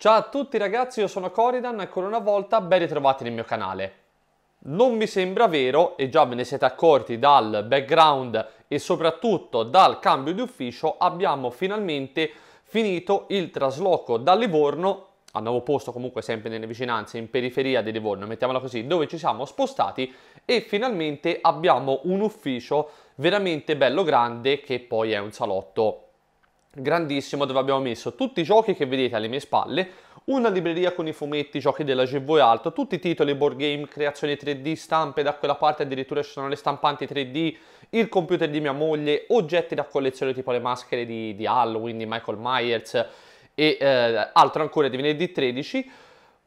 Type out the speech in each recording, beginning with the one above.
Ciao a tutti ragazzi, io sono Coridan e ancora una volta ben ritrovati nel mio canale. Non mi sembra vero, e già ve ne siete accorti dal background e soprattutto dal cambio di ufficio, abbiamo finalmente finito il trasloco da Livorno, a nuovo posto comunque sempre nelle vicinanze, in periferia di Livorno, mettiamola così, dove ci siamo spostati e finalmente abbiamo un ufficio veramente bello grande che poi è un salotto grandissimo dove abbiamo messo tutti i giochi che vedete alle mie spalle, una libreria con i fumetti, giochi della GV e altro, tutti i titoli, board game, creazioni 3D, stampe, da quella parte addirittura ci sono le stampanti 3D, il computer di mia moglie, oggetti da collezione tipo le maschere di, di Halloween, di Michael Myers e eh, altro ancora di venerdì 13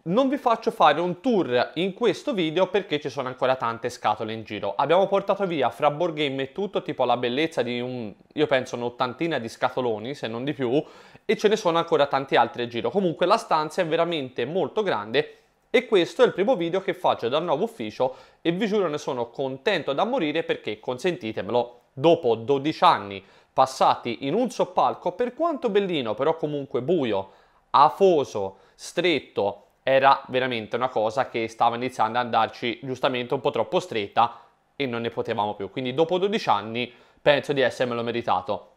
non vi faccio fare un tour in questo video perché ci sono ancora tante scatole in giro. Abbiamo portato via fra board game e tutto tipo la bellezza di un, io penso, un'ottantina di scatoloni, se non di più, e ce ne sono ancora tanti altri in giro. Comunque la stanza è veramente molto grande e questo è il primo video che faccio dal nuovo ufficio e vi giuro ne sono contento da morire perché, consentitemelo, dopo 12 anni passati in un soppalco, per quanto bellino, però comunque buio, afoso, stretto, era veramente una cosa che stava iniziando ad andarci giustamente un po' troppo stretta e non ne potevamo più. Quindi dopo 12 anni penso di essermelo meritato.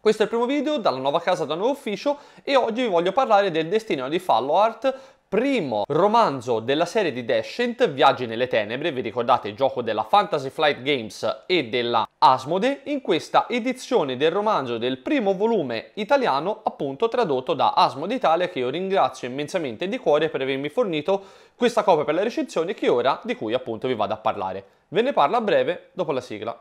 Questo è il primo video dalla nuova casa dal nuovo ufficio e oggi vi voglio parlare del destino di Fallout primo romanzo della serie di Descent, Viaggi nelle Tenebre, vi ricordate il gioco della Fantasy Flight Games e della Asmode, in questa edizione del romanzo del primo volume italiano, appunto tradotto da Asmode Italia, che io ringrazio immensamente di cuore per avermi fornito questa copia per la recensione che ora, di cui appunto vi vado a parlare. Ve ne parlo a breve dopo la sigla.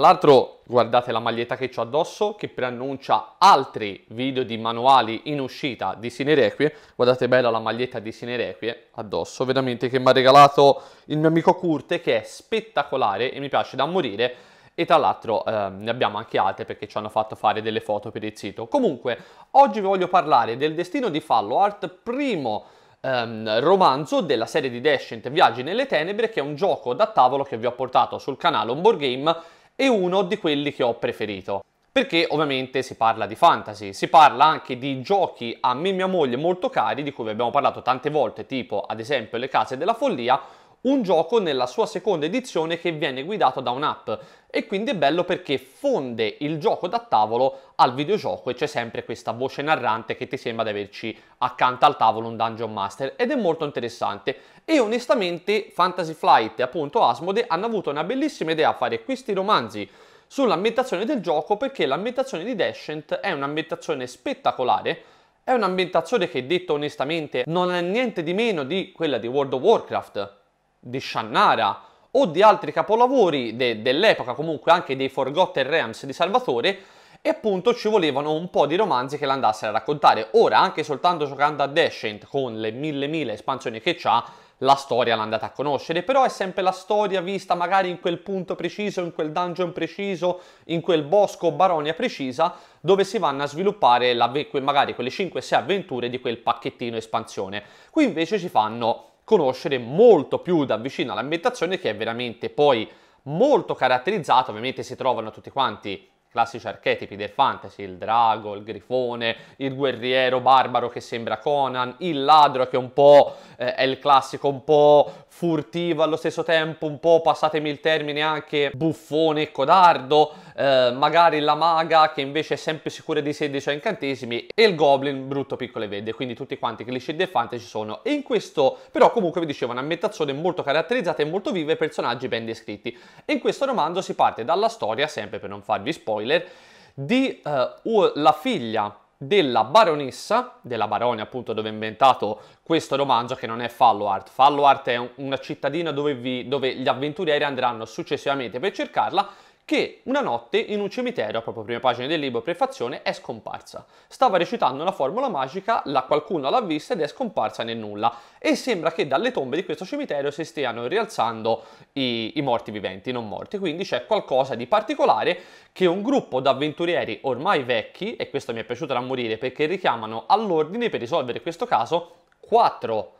L'altro Guardate la maglietta che ho addosso che preannuncia altri video di manuali in uscita di Sinerequie. Guardate bella la maglietta di Sinerequie addosso, veramente che mi ha regalato il mio amico Curte che è spettacolare e mi piace da morire e tra l'altro eh, ne abbiamo anche altre perché ci hanno fatto fare delle foto per il sito. Comunque, oggi vi voglio parlare del destino di Fallout, primo ehm, romanzo della serie di Descent Viaggi nelle Tenebre, che è un gioco da tavolo che vi ho portato sul canale Onboard Game e uno di quelli che ho preferito. Perché ovviamente si parla di fantasy, si parla anche di giochi a me e mia moglie molto cari, di cui vi abbiamo parlato tante volte, tipo ad esempio le case della follia, un gioco nella sua seconda edizione che viene guidato da un'app e quindi è bello perché fonde il gioco da tavolo al videogioco e c'è sempre questa voce narrante che ti sembra di averci accanto al tavolo un Dungeon Master ed è molto interessante e onestamente Fantasy Flight e appunto Asmode hanno avuto una bellissima idea a fare questi romanzi sull'ambientazione del gioco perché l'ambientazione di Descent è un'ambientazione spettacolare è un'ambientazione che detto onestamente non è niente di meno di quella di World of Warcraft di Shannara o di altri capolavori de- dell'epoca, comunque anche dei Forgotten Realms di Salvatore, e appunto ci volevano un po' di romanzi che l'andassero a raccontare. Ora, anche soltanto giocando a Descent, con le mille mille espansioni che c'ha, la storia l'andate a conoscere, però è sempre la storia vista magari in quel punto preciso, in quel dungeon preciso, in quel bosco o baronia precisa, dove si vanno a sviluppare la, magari quelle 5-6 avventure di quel pacchettino espansione. Qui invece ci fanno conoscere molto più da vicino l'ambientazione che è veramente poi molto caratterizzato, ovviamente si trovano tutti quanti classici archetipi del fantasy, il drago, il grifone, il guerriero barbaro che sembra Conan, il ladro che è un po' eh, è il classico, un po' furtivo allo stesso tempo, un po' passatemi il termine anche buffone e codardo, eh, magari la maga che invece è sempre sicura di sé dei suoi incantesimi e il goblin brutto piccolo e verde, quindi tutti quanti i cliché del fantasy sono e in questo però comunque vi dicevo un'ambientazione molto caratterizzata e molto viva e personaggi ben descritti. e In questo romanzo si parte dalla storia sempre per non farvi spoiler spoiler, di uh, la figlia della baronessa, della barone appunto dove è inventato questo romanzo che non è Fallowart. Fallowart è un, una cittadina dove, vi, dove gli avventurieri andranno successivamente per cercarla, che una notte in un cimitero, proprio prima pagina del libro prefazione, è scomparsa. Stava recitando una formula magica, la qualcuno l'ha vista ed è scomparsa nel nulla e sembra che dalle tombe di questo cimitero si stiano rialzando i, i morti viventi, non morti, quindi c'è qualcosa di particolare che un gruppo d'avventurieri ormai vecchi, e questo mi è piaciuto da morire perché richiamano all'ordine per risolvere questo caso quattro,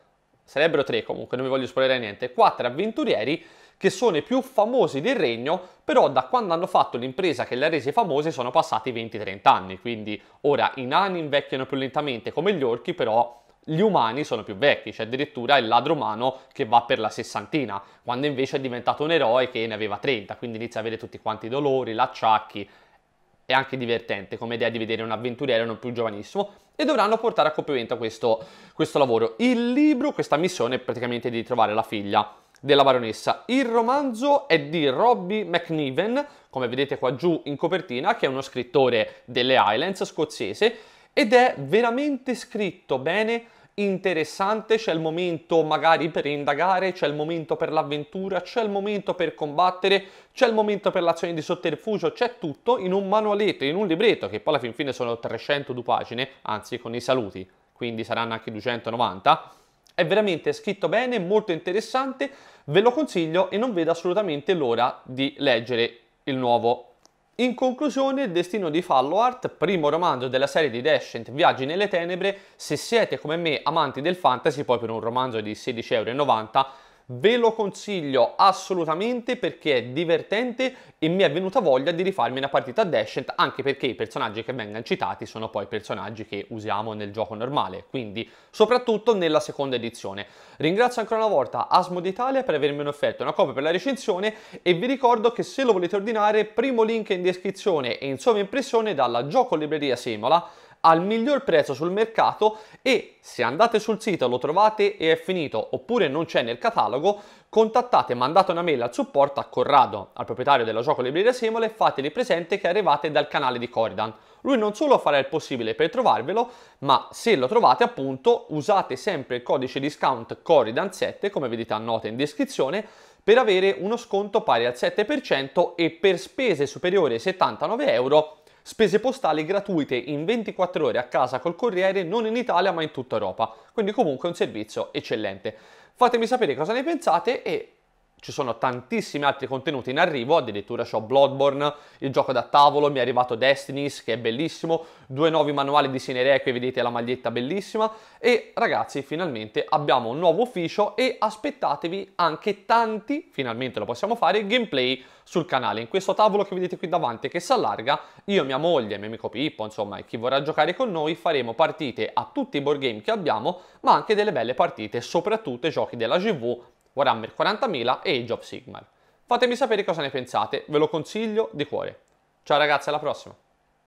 sarebbero tre comunque, non vi voglio spoilerare niente, quattro avventurieri che sono i più famosi del regno, però da quando hanno fatto l'impresa che le ha rese famose sono passati 20-30 anni, quindi ora i nani invecchiano più lentamente come gli orchi, però gli umani sono più vecchi, c'è cioè addirittura il ladro umano che va per la sessantina, quando invece è diventato un eroe che ne aveva 30, quindi inizia a avere tutti quanti i dolori, l'acciacchi, è anche divertente come idea di vedere un avventuriero non più giovanissimo e dovranno portare a compimento questo, questo lavoro. Il libro, questa missione è praticamente di trovare la figlia della baronessa. Il romanzo è di Robbie McNiven, come vedete qua giù in copertina, che è uno scrittore delle Highlands scozzese ed è veramente scritto bene, interessante, c'è il momento magari per indagare, c'è il momento per l'avventura, c'è il momento per combattere, c'è il momento per l'azione di sotterfugio, c'è tutto in un manualetto, in un libretto che poi alla fin fine sono 302 pagine, anzi con i saluti, quindi saranno anche 290 è veramente scritto bene, molto interessante, ve lo consiglio e non vedo assolutamente l'ora di leggere il nuovo. In conclusione, Il destino di Fallowart, primo romanzo della serie di Descent Viaggi nelle tenebre, se siete come me amanti del fantasy, poi per un romanzo di 16,90€ Ve lo consiglio assolutamente perché è divertente e mi è venuta voglia di rifarmi una partita a Descent anche perché i personaggi che vengono citati sono poi personaggi che usiamo nel gioco normale, quindi soprattutto nella seconda edizione. Ringrazio ancora una volta Asmo d'Italia per avermi offerto una copia per la recensione e vi ricordo che se lo volete ordinare primo link in descrizione e in sovraimpressione dalla Gioco Libreria Semola al miglior prezzo sul mercato e se andate sul sito lo trovate e è finito oppure non c'è nel catalogo, contattate, e mandate una mail al supporto a Corrado, al proprietario della gioco libreria Semole e fateli presente che arrivate dal canale di Corridan. Lui non solo farà il possibile per trovarvelo, ma se lo trovate appunto usate sempre il codice discount coridan 7 come vedete a nota in descrizione per avere uno sconto pari al 7% e per spese superiori ai 79 euro Spese postali gratuite in 24 ore a casa col corriere, non in Italia ma in tutta Europa. Quindi comunque un servizio eccellente. Fatemi sapere cosa ne pensate e ci sono tantissimi altri contenuti in arrivo, addirittura ho Bloodborne, il gioco da tavolo, mi è arrivato Destinies che è bellissimo, due nuovi manuali di Sinerea che vedete la maglietta bellissima e ragazzi finalmente abbiamo un nuovo ufficio e aspettatevi anche tanti, finalmente lo possiamo fare, gameplay sul canale. In questo tavolo che vedete qui davanti che si allarga, io, mia moglie, mio amico Pippo, insomma e chi vorrà giocare con noi faremo partite a tutti i board game che abbiamo ma anche delle belle partite, soprattutto i giochi della GV Warhammer 40.000 e Age of Sigmar. Fatemi sapere cosa ne pensate, ve lo consiglio di cuore. Ciao ragazzi, alla prossima!